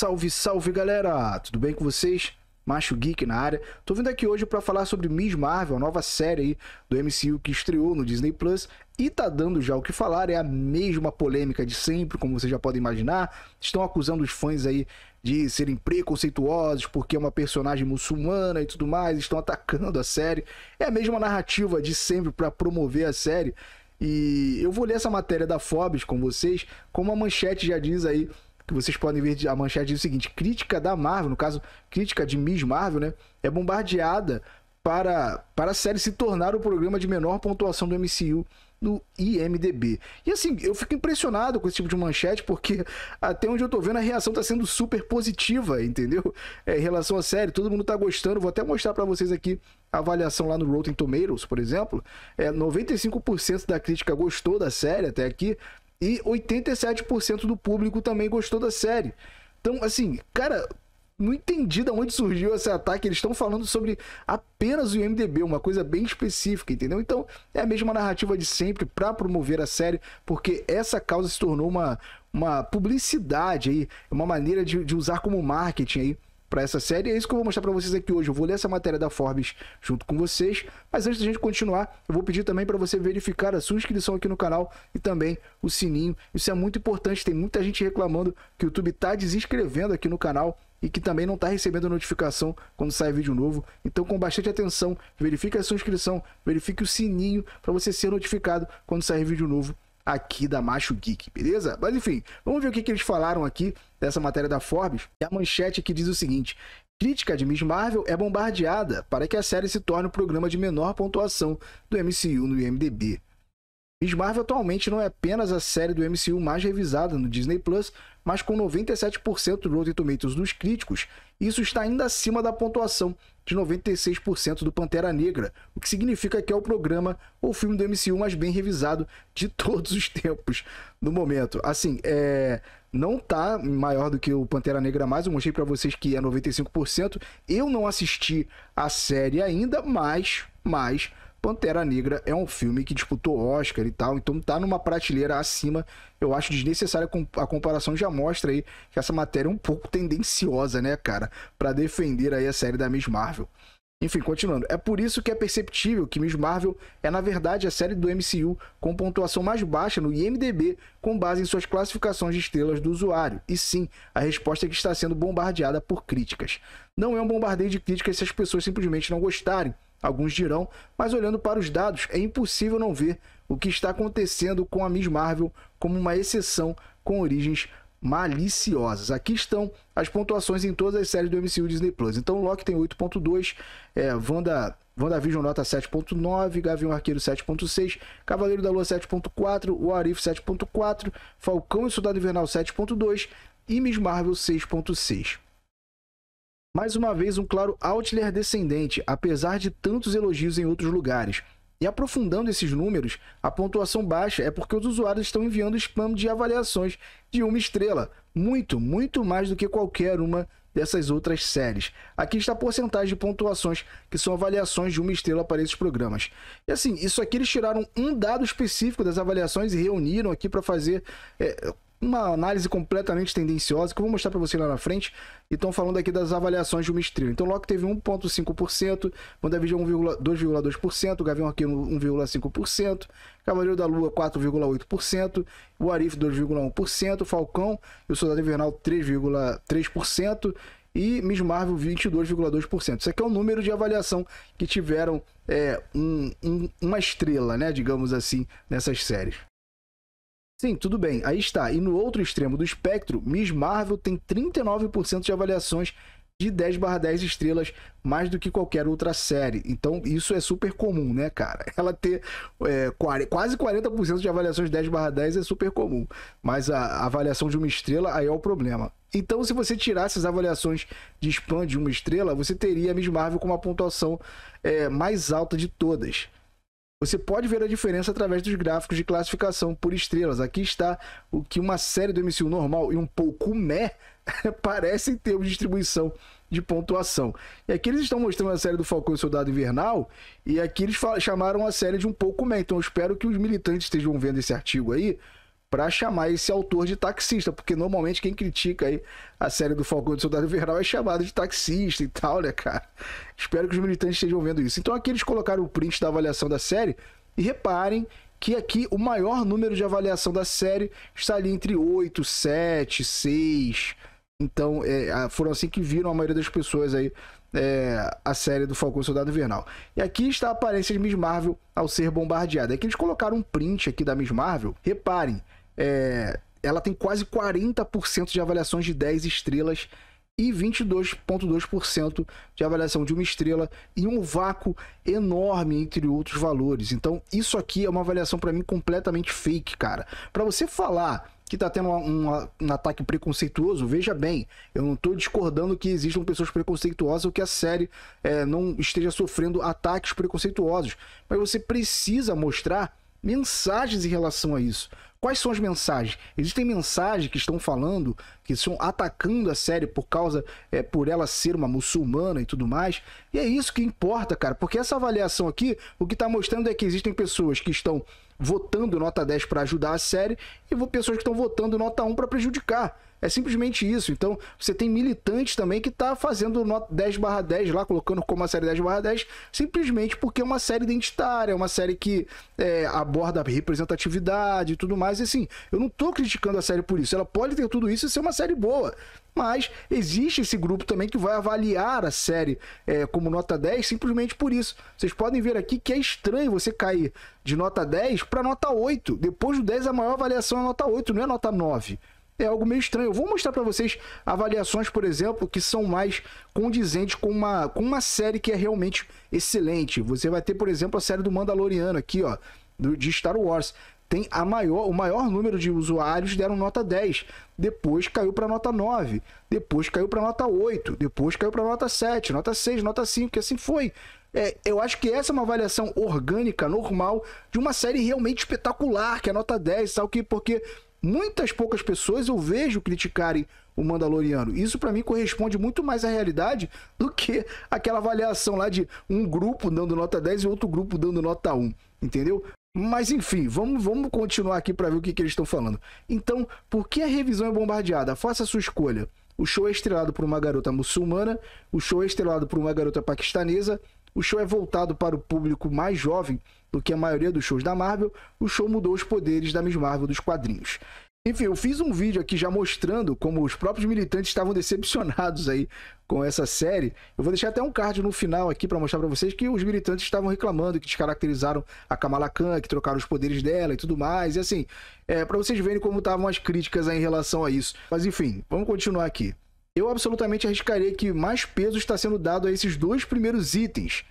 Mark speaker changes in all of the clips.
Speaker 1: Salve, salve galera! Tudo bem com vocês? Macho Geek na área. Tô vindo aqui hoje para falar sobre Miss Marvel, a nova série aí do MCU que estreou no Disney Plus e tá dando já o que falar. É a mesma polêmica de sempre, como vocês já podem imaginar. Estão acusando os fãs aí de serem preconceituosos porque é uma personagem muçulmana e tudo mais. Estão atacando a série. É a mesma narrativa de sempre para promover a série. E eu vou ler essa matéria da Forbes com vocês, como a manchete já diz aí que vocês podem ver a manchete diz o seguinte: crítica da Marvel, no caso, crítica de Miss Marvel, né? É bombardeada para, para a série se tornar o programa de menor pontuação do MCU no IMDB. E assim, eu fico impressionado com esse tipo de manchete, porque até onde eu tô vendo a reação tá sendo super positiva, entendeu? É, em relação à série, todo mundo tá gostando. Vou até mostrar para vocês aqui a avaliação lá no Rotten Tomatoes, por exemplo. É, 95% da crítica gostou da série até aqui, e 87% do público também gostou da série. Então, assim, cara, não entendi de onde surgiu esse ataque. Eles estão falando sobre apenas o IMDB, uma coisa bem específica, entendeu? Então, é a mesma narrativa de sempre para promover a série, porque essa causa se tornou uma, uma publicidade aí, uma maneira de, de usar como marketing aí para essa série. É isso que eu vou mostrar para vocês aqui hoje. Eu vou ler essa matéria da Forbes junto com vocês. Mas antes da gente continuar, eu vou pedir também para você verificar a sua inscrição aqui no canal e também o sininho. Isso é muito importante. Tem muita gente reclamando que o YouTube está desinscrevendo aqui no canal e que também não está recebendo notificação quando sai vídeo novo. Então, com bastante atenção, verifique a sua inscrição, verifique o sininho para você ser notificado quando sair vídeo novo aqui da Macho Geek, beleza? Mas enfim, vamos ver o que, que eles falaram aqui dessa matéria da Forbes. E a manchete aqui diz o seguinte: Crítica de Miss Marvel é bombardeada para que a série se torne o um programa de menor pontuação do MCU no IMDb. Miss Marvel atualmente não é apenas a série do MCU mais revisada no Disney Plus, mas com 97% do Rotten Tomatoes dos críticos, isso está ainda acima da pontuação de 96% do Pantera Negra, o que significa que é o programa ou filme do MCU mais bem revisado de todos os tempos no momento. Assim, é... não tá maior do que o Pantera Negra mais, eu mostrei para vocês que é 95%. Eu não assisti a série ainda, mas, mas Pantera Negra é um filme que disputou Oscar e tal, então tá numa prateleira acima. Eu acho desnecessária a comparação, já mostra aí que essa matéria é um pouco tendenciosa, né, cara, para defender aí a série da Miss Marvel. Enfim, continuando. É por isso que é perceptível que Miss Marvel é, na verdade, a série do MCU com pontuação mais baixa no IMDB com base em suas classificações de estrelas do usuário. E sim, a resposta é que está sendo bombardeada por críticas. Não é um bombardeio de críticas se as pessoas simplesmente não gostarem, alguns dirão, mas olhando para os dados, é impossível não ver o que está acontecendo com a Miss Marvel como uma exceção com origens maliciosas. Aqui estão as pontuações em todas as séries do MCU Disney Plus. Então, Loki tem 8.2, é, Wanda, WandaVision nota 7.9, Gavião Arqueiro 7.6, Cavaleiro da Lua 7.4, Warif 7.4, Falcão e Soldado Invernal 7.2 e Miss Marvel 6.6. Mais uma vez, um claro outlier descendente, apesar de tantos elogios em outros lugares. E aprofundando esses números, a pontuação baixa é porque os usuários estão enviando spam de avaliações de uma estrela, muito, muito mais do que qualquer uma dessas outras séries. Aqui está a porcentagem de pontuações, que são avaliações de uma estrela para esses programas. E assim, isso aqui eles tiraram um dado específico das avaliações e reuniram aqui para fazer é, uma análise completamente tendenciosa que eu vou mostrar para você lá na frente. E estão falando aqui das avaliações de uma estrela. Então, Locke teve 1,5%, WandaVision 2,2%, Gavião Arqueiro 1,5%, Cavaleiro da Lua 4,8%, O Arif 2,1%, Falcão e o Soldado Invernal 3,3% e Miss Marvel 22,2%. Isso aqui é o número de avaliação que tiveram é, um, um, uma estrela, né, digamos assim, nessas séries. Sim, tudo bem, aí está. E no outro extremo do espectro, Miss Marvel tem 39% de avaliações de 10 barra 10 estrelas mais do que qualquer outra série. Então, isso é super comum, né, cara? Ela ter é, quase 40% de avaliações 10 barra 10 é super comum. Mas a avaliação de uma estrela, aí é o problema. Então, se você tirasse as avaliações de spam de uma estrela, você teria a Miss Marvel com uma pontuação é, mais alta de todas. Você pode ver a diferença através dos gráficos de classificação por estrelas. Aqui está o que uma série do MCU normal e um pouco meh em termos de distribuição de pontuação. E aqui eles estão mostrando a série do Falcão e Soldado Invernal, e aqui eles chamaram a série de um pouco meh. Então eu espero que os militantes estejam vendo esse artigo aí, para chamar esse autor de taxista, porque normalmente quem critica aí a série do Falcão do Soldado Invernal é chamado de taxista e tal, né, cara? Espero que os militantes estejam vendo isso. Então aqui eles colocaram o print da avaliação da série e reparem que aqui o maior número de avaliação da série está ali entre 8, 7, 6. Então é, foram assim que viram a maioria das pessoas aí é, a série do Falcão Soldado Invernal. E aqui está a aparência de Miss Marvel ao ser bombardeada. Aqui eles colocaram um print aqui da Miss Marvel. Reparem, é, ela tem quase 40% de avaliações de 10 estrelas e 22,2% de avaliação de uma estrela e um vácuo enorme entre outros valores. Então, isso aqui é uma avaliação para mim completamente fake, cara. Para você falar que está tendo um, um, um, ataque preconceituoso, veja bem, eu não estou discordando que existam pessoas preconceituosas ou que a série é, não esteja sofrendo ataques preconceituosos, mas você precisa mostrar mensagens em relação a isso. Quais são as mensagens? Existem mensagens que estão falando, que estão atacando a série por causa, é, por ela ser uma muçulmana e tudo mais. E é isso que importa, cara, porque essa avaliação aqui, o que está mostrando é que existem pessoas que estão votando nota 10 para ajudar a série e pessoas que estão votando nota 1 para prejudicar. É simplesmente isso. Então, você tem militante também que tá fazendo nota 10 barra 10 lá, colocando como a série 10 barra 10, simplesmente porque é uma série identitária, é uma série que é, aborda representatividade e tudo mais. E assim, eu não tô criticando a série por isso. Ela pode ter tudo isso e ser uma série boa. Mas existe esse grupo também que vai avaliar a série é, como nota 10 simplesmente por isso. Vocês podem ver aqui que é estranho você cair de nota 10 para nota 8. Depois do 10, a maior avaliação é nota 8, não é nota 9 é algo meio estranho. Eu vou mostrar para vocês avaliações, por exemplo, que são mais condizentes com uma, com uma série que é realmente excelente. Você vai ter, por exemplo, a série do Mandaloriano aqui, ó, do, de Star Wars. Tem a maior, o maior número de usuários deram nota 10, depois caiu para nota 9, depois caiu para nota 8, depois caiu para nota 7, nota 6, nota 5, que assim foi. É, eu acho que essa é uma avaliação orgânica, normal, de uma série realmente espetacular, que é nota 10, sabe o que? Porque muitas poucas pessoas eu vejo criticarem o Mandaloriano. Isso para mim corresponde muito mais à realidade do que aquela avaliação lá de um grupo dando nota 10 e outro grupo dando nota 1, entendeu? Mas enfim, vamos, vamos continuar aqui para ver o que, que eles estão falando. Então, por que a revisão é bombardeada? Faça a sua escolha. O show é estrelado por uma garota muçulmana, o show é estrelado por uma garota paquistanesa, o show é voltado para o público mais jovem do que a maioria dos shows da Marvel. O show mudou os poderes da Miss Marvel dos quadrinhos. Enfim, eu fiz um vídeo aqui já mostrando como os próprios militantes estavam decepcionados aí com essa série. Eu vou deixar até um card no final aqui para mostrar para vocês que os militantes estavam reclamando que descaracterizaram a Kamala Khan, que trocaram os poderes dela e tudo mais. E assim, é para vocês verem como estavam as críticas em relação a isso. Mas enfim, vamos continuar aqui eu absolutamente arriscaria que mais peso está sendo dado a esses dois primeiros itens.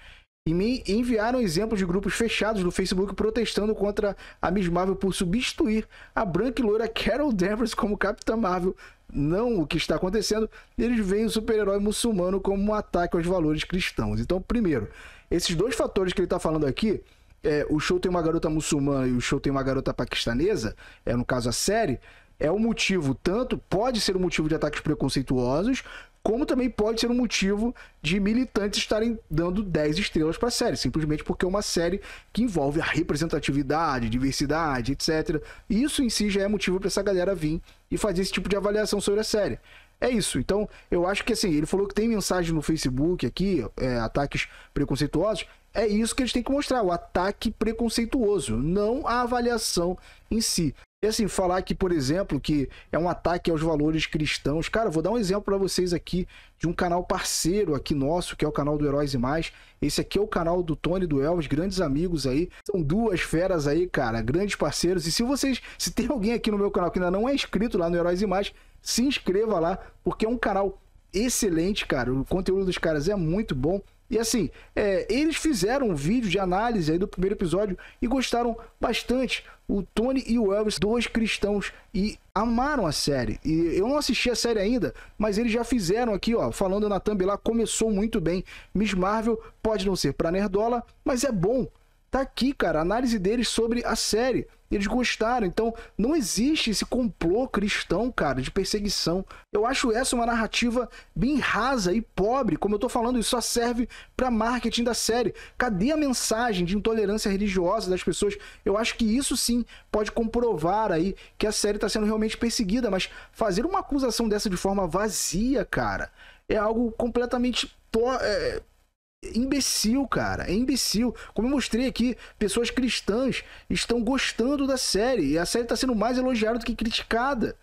Speaker 1: E me enviaram exemplos de grupos fechados no Facebook protestando contra a Miss Marvel por substituir a branca e loira Carol Danvers como Capitã Marvel. Não o que está acontecendo, eles veem o super-herói muçulmano como um ataque aos valores cristãos. Então, primeiro, esses dois fatores que ele está falando aqui, é, o show tem uma garota muçulmana e o show tem uma garota paquistanesa, é no caso a série, é um motivo tanto pode ser um motivo de ataques preconceituosos, como também pode ser um motivo de militantes estarem dando 10 estrelas para a série, simplesmente porque é uma série que envolve a representatividade, diversidade, etc. Isso em si já é motivo para essa galera vir e fazer esse tipo de avaliação sobre a série. É isso. Então, eu acho que assim, ele falou que tem mensagem no Facebook aqui, é, ataques preconceituosos. É isso que eles têm que mostrar, o ataque preconceituoso, não a avaliação em si. E assim, falar que, por exemplo, que é um ataque aos valores cristãos. Cara, vou dar um exemplo para vocês aqui de um canal parceiro aqui nosso, que é o canal do Heróis e Mais. Esse aqui é o canal do Tony do Elvis, grandes amigos aí. São duas feras aí, cara, grandes parceiros. E se vocês, se tem alguém aqui no meu canal que ainda não é inscrito lá no Heróis e Mais, se inscreva lá, porque é um canal excelente, cara. O conteúdo dos caras é muito bom. E assim, é, eles fizeram um vídeo de análise aí do primeiro episódio e gostaram bastante o Tony e o Elvis, dois cristãos, e amaram a série. E eu não assisti a série ainda, mas eles já fizeram aqui, ó, falando na thumb lá, começou muito bem. Miss Marvel pode não ser pra nerdola, mas é bom Tá aqui, cara, a análise deles sobre a série. Eles gostaram. Então, não existe esse complô cristão, cara, de perseguição. Eu acho essa uma narrativa bem rasa e pobre. Como eu tô falando, isso só serve para marketing da série. Cadê a mensagem de intolerância religiosa das pessoas? Eu acho que isso sim pode comprovar aí que a série tá sendo realmente perseguida, mas fazer uma acusação dessa de forma vazia, cara, é algo completamente é, imbecil, cara. É imbecil. Como eu mostrei aqui, pessoas cristãs estão gostando da série. E a série está sendo mais elogiada do que criticada.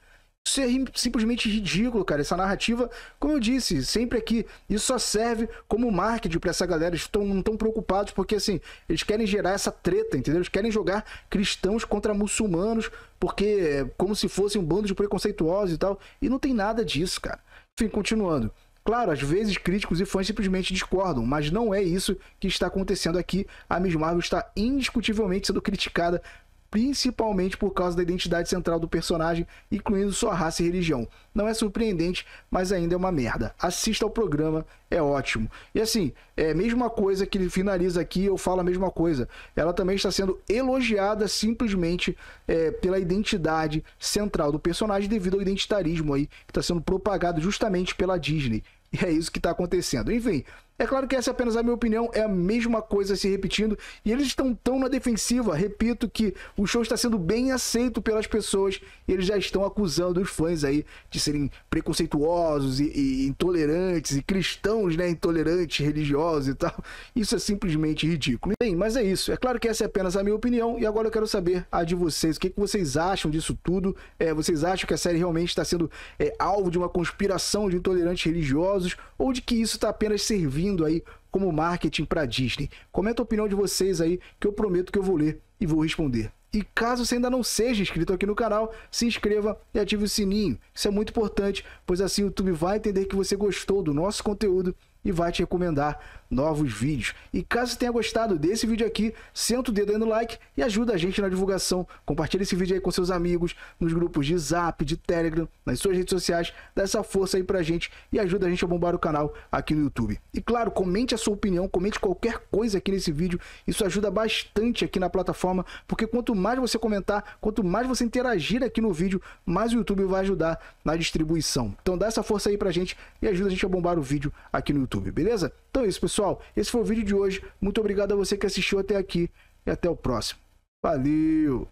Speaker 1: Isso é simplesmente ridículo, cara. Essa narrativa, como eu disse, sempre aqui, isso só serve como marketing para essa galera. Eles tão, não estão preocupados porque, assim, eles querem gerar essa treta, entendeu? Eles querem jogar cristãos contra muçulmanos porque é como se fosse um bando de preconceituosos e tal. E não tem nada disso, cara. Enfim, continuando. Claro, às vezes críticos e fãs simplesmente discordam, mas não é isso que está acontecendo aqui. A Miss Marvel está indiscutivelmente sendo criticada principalmente por causa da identidade central do personagem, incluindo sua raça e religião. Não é surpreendente, mas ainda é uma merda. Assista ao programa, é ótimo. E assim, é a mesma coisa que ele finaliza aqui, eu falo a mesma coisa. Ela também está sendo elogiada simplesmente é, pela identidade central do personagem devido ao identitarismo aí que está sendo propagado justamente pela Disney. E é isso que está acontecendo. Enfim, é claro que essa é apenas a minha opinião, é a mesma coisa se repetindo e eles estão tão na defensiva. Repito que o show está sendo bem aceito pelas pessoas e eles já estão acusando os fãs aí de serem preconceituosos e, e intolerantes e cristãos, né, intolerantes, religiosos e tal. Isso é simplesmente ridículo. Bem, mas é isso. É claro que essa é apenas a minha opinião e agora eu quero saber a de vocês. O que, é que vocês acham disso tudo? É, vocês acham que a série realmente está sendo é, alvo de uma conspiração de intolerantes religiosos ou de que isso está apenas servindo vindo aí como marketing para Disney? Comenta a opinião de vocês aí que eu prometo que eu vou ler e vou responder. E caso você ainda não seja inscrito aqui no canal, se inscreva e ative o sininho. Isso é muito importante, pois assim o YouTube vai entender que você gostou do nosso conteúdo e vai te recomendar novos vídeos. E caso tenha gostado desse vídeo aqui, senta o dedo aí no like e ajuda a gente na divulgação. Compartilha esse vídeo aí com seus amigos, nos grupos de zap, de telegram, nas suas redes sociais. Dá essa força aí pra gente e ajuda a gente a bombar o canal aqui no YouTube. E claro, comente a sua opinião, comente qualquer coisa aqui nesse vídeo. Isso ajuda bastante aqui na plataforma, porque quanto mais você comentar, quanto mais você interagir aqui no vídeo, mais o YouTube vai ajudar na distribuição. Então dá essa força aí pra gente e ajuda a gente a bombar o vídeo aqui no YouTube, beleza? Então é isso, pessoal pessoal, esse foi o vídeo de hoje. Muito obrigado a você que assistiu até aqui e até o próximo. Valeu!